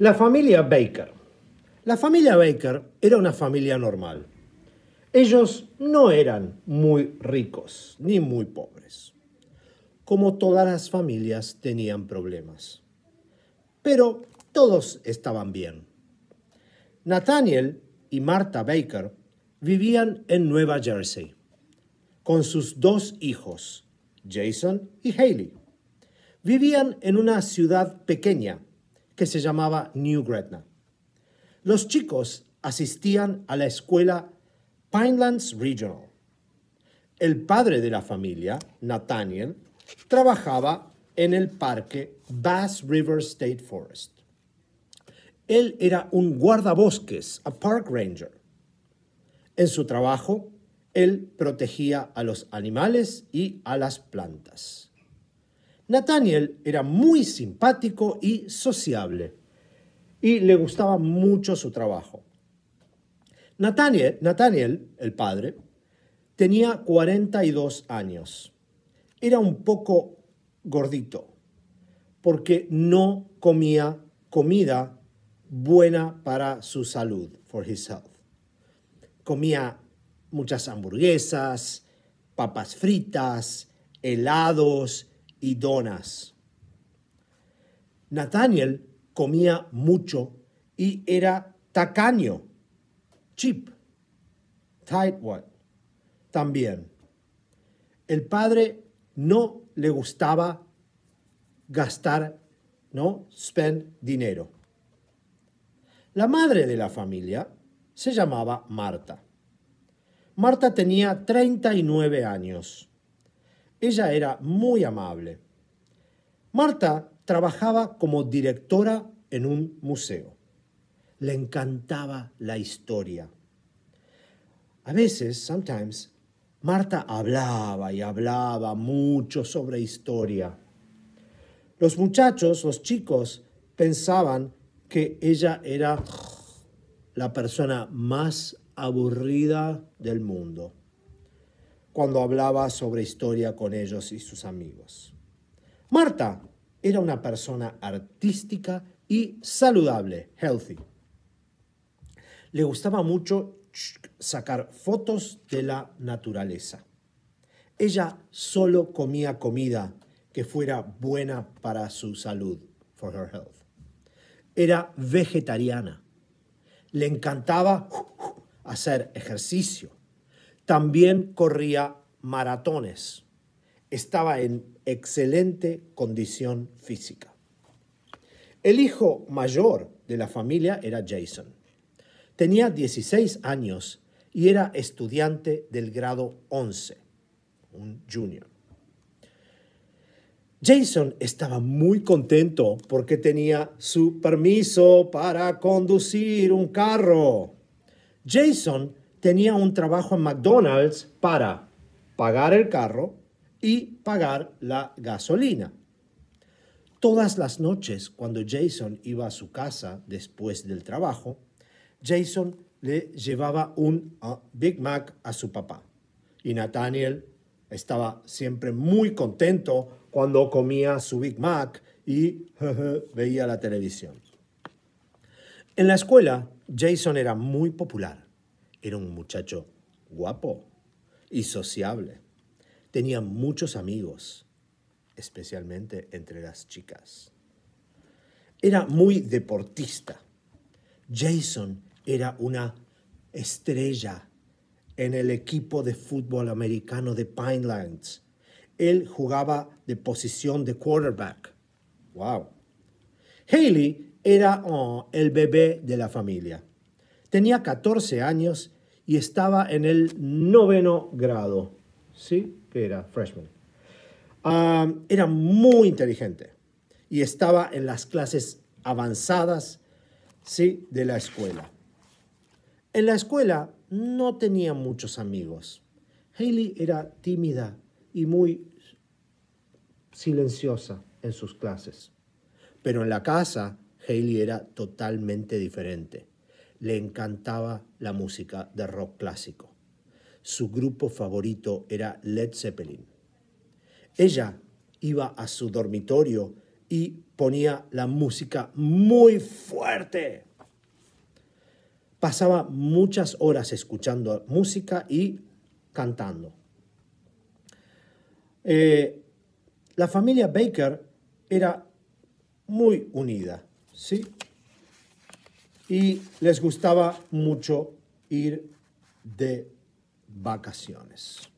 La familia Baker. La familia Baker era una familia normal. Ellos no eran muy ricos ni muy pobres. Como todas las familias tenían problemas. Pero todos estaban bien. Nathaniel y Marta Baker vivían en Nueva Jersey con sus dos hijos, Jason y Haley. Vivían en una ciudad pequeña que se llamaba New Gretna. Los chicos asistían a la escuela Pinelands Regional. El padre de la familia, Nathaniel, trabajaba en el parque Bass River State Forest. Él era un guardabosques, a park ranger. En su trabajo, él protegía a los animales y a las plantas. Nathaniel era muy simpático y sociable y le gustaba mucho su trabajo. Nathaniel, el padre, tenía 42 años. Era un poco gordito porque no comía comida buena para su salud, for his health. Comía muchas hamburguesas, papas fritas, helados y donas. Nathaniel comía mucho y era tacaño, cheap, tightwad, también. El padre no le gustaba gastar, no spend dinero. La madre de la familia se llamaba Marta. Marta tenía 39 años. Ella era muy amable. Marta trabajaba como directora en un museo. Le encantaba la historia. A veces, sometimes, Marta hablaba y hablaba mucho sobre historia. Los muchachos, los chicos, pensaban que ella era la persona más aburrida del mundo cuando hablaba sobre historia con ellos y sus amigos. Marta era una persona artística y saludable, healthy. Le gustaba mucho sacar fotos de la naturaleza. Ella solo comía comida que fuera buena para su salud, for her health. Era vegetariana. Le encantaba uh, uh, hacer ejercicio. También corría maratones. Estaba en excelente condición física. El hijo mayor de la familia era Jason. Tenía 16 años y era estudiante del grado 11, un junior. Jason estaba muy contento porque tenía su permiso para conducir un carro. Jason tenía un trabajo en McDonald's para pagar el carro y pagar la gasolina. Todas las noches, cuando Jason iba a su casa después del trabajo, Jason le llevaba un ah, Big Mac a su papá. Y Nathaniel estaba siempre muy contento cuando comía su Big Mac y veía la televisión. En la escuela, Jason era muy popular. Era un muchacho guapo y sociable. Tenía muchos amigos, especialmente entre las chicas. Era muy deportista. Jason era una estrella en el equipo de fútbol americano de Pinelands. Él jugaba de posición de quarterback. ¡Wow! Haley era oh, el bebé de la familia. Tenía 14 años y estaba en el noveno grado, ¿sí? Que era freshman. Ah, era muy inteligente y estaba en las clases avanzadas, ¿sí? De la escuela. En la escuela no tenía muchos amigos. Haley era tímida y muy silenciosa en sus clases. Pero en la casa, Haley era totalmente diferente le encantaba la música de rock clásico. Su grupo favorito era Led Zeppelin. Ella iba a su dormitorio y ponía la música muy fuerte. Pasaba muchas horas escuchando música y cantando. Eh, la familia Baker era muy unida, ¿sí? y les gustaba mucho ir de vacaciones.